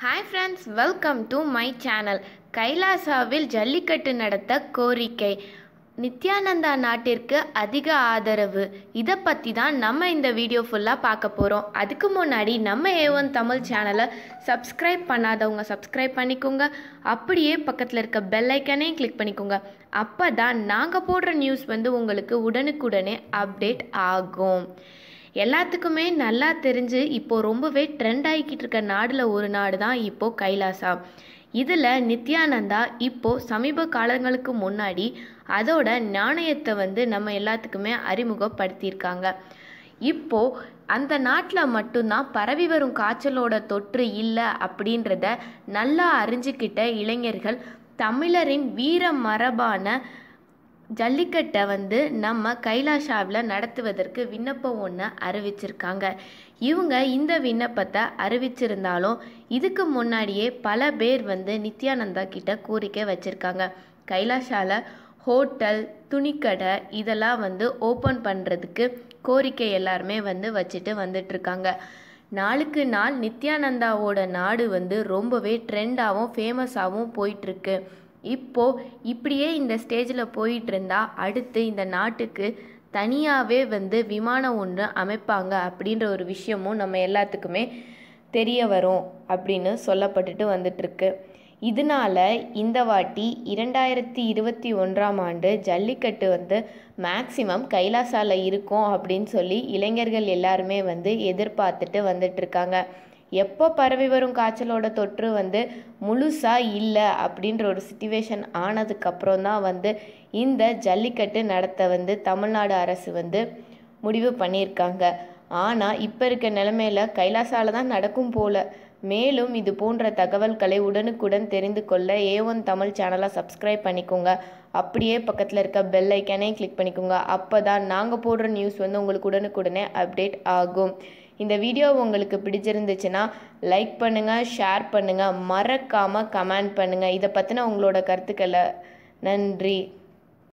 hi friends welcome to my channel கைலாசாவில் ஜல்லிக்கட்டு நடத்த கோரிக்கை நித்யானந்தா நாட்டிற்கு அதிக ஆதரவு இதை பற்றி தான் நம்ம இந்த வீடியோ ஃபுல்லாக பார்க்க போகிறோம் அதுக்கு முன்னாடி நம்ம ஏ ஒன் தமிழ் சேனலை சப்ஸ்கிரைப் பண்ணாதவங்க சப்ஸ்கிரைப் பண்ணிக்கோங்க அப்படியே பக்கத்தில் இருக்க பெல்லைக்கனே ஐக்கனையும் கிளிக் பண்ணிக்கோங்க அப்போ தான் நாங்கள் போடுற நியூஸ் வந்து உங்களுக்கு உடனுக்குடனே அப்டேட் ஆகும் எல்லாத்துக்குமே நல்லா தெரிஞ்சு இப்போது ரொம்பவே ட்ரெண்ட் ஆகிக்கிட்டு இருக்க நாடில் ஒரு நாடு தான் இப்போது கைலாசா இதில் நித்யானந்தா இப்போது சமீப காலங்களுக்கு முன்னாடி அதோட நாணயத்தை வந்து நம்ம எல்லாத்துக்குமே அறிமுகப்படுத்தியிருக்காங்க இப்போது அந்த நாட்டில் மட்டும்தான் பரவி வரும் காய்ச்சலோட தொற்று இல்லை அப்படின்றத நல்லா அறிஞ்சிக்கிட்ட இளைஞர்கள் தமிழரின் வீர மரபான ஜல்லிக்கட்டை வந்து நம்ம கைலாஷாவில் நடத்துவதற்கு விண்ணப்பம் ஒன்று அறிவிச்சிருக்காங்க இவங்க இந்த விண்ணப்பத்தை அறிவிச்சிருந்தாலும் இதுக்கு முன்னாடியே பல பேர் வந்து நித்யானந்தா கிட்ட கோரிக்கை வச்சுருக்காங்க கைலாஷாவில் ஹோட்டல் துணிக்கடை இதெல்லாம் வந்து ஓப்பன் பண்ணுறதுக்கு கோரிக்கை எல்லாருமே வந்து வச்சுட்டு வந்துட்டுருக்காங்க நாளுக்கு நாள் நித்யானந்தாவோட நாடு வந்து ரொம்பவே ட்ரெண்டாகவும் ஃபேமஸாகவும் போயிட்டுருக்கு இப்போது இப்படியே இந்த ஸ்டேஜில் போயிட்டுருந்தா அடுத்து இந்த நாட்டுக்கு தனியாகவே வந்து விமானம் ஒன்று அமைப்பாங்க அப்படின்ற ஒரு விஷயமும் நம்ம எல்லாத்துக்குமே தெரிய வரும் அப்படின்னு சொல்லப்பட்டுட்டு வந்துட்டுருக்கு இதனால் இந்த வாட்டி இரண்டாயிரத்தி இருபத்தி ஒன்றாம் ஆண்டு ஜல்லிக்கட்டு வந்து மேக்சிமம் கைலாசாவில் இருக்கும் அப்படின்னு சொல்லி இளைஞர்கள் எல்லாருமே வந்து எதிர்பார்த்துட்டு வந்துட்டுருக்காங்க எப்போ பரவி வரும் காய்ச்சலோட தொற்று வந்து முழுசாக இல்லை அப்படின்ற ஒரு சுச்சுவேஷன் ஆனதுக்கப்புறம் தான் வந்து இந்த ஜல்லிக்கட்டு நடத்த வந்து தமிழ்நாடு அரசு வந்து முடிவு பண்ணியிருக்காங்க ஆனால் இப்போ இருக்க நிலமையில கைலாசால தான் நடக்கும் போல மேலும் இது போன்ற தகவல்களை உடனுக்குடன் தெரிந்து கொள்ள ஏ ஒன் தமிழ் சேனலை சப்ஸ்கிரைப் பண்ணிக்கோங்க அப்படியே பக்கத்தில் இருக்க பெல் ஐக்கானே கிளிக் பண்ணிக்கோங்க அப்போ தான் நாங்கள் போடுற நியூஸ் வந்து உங்களுக்கு உடனுக்குடனே அப்டேட் ஆகும் இந்த வீடியோ உங்களுக்கு பிடிச்சிருந்துச்சுன்னா லைக் பண்ணுங்கள் ஷேர் பண்ணுங்கள் மறக்காமல் கமெண்ட் பண்ணுங்கள் இதை பற்றின உங்களோட கருத்துக்களை நன்றி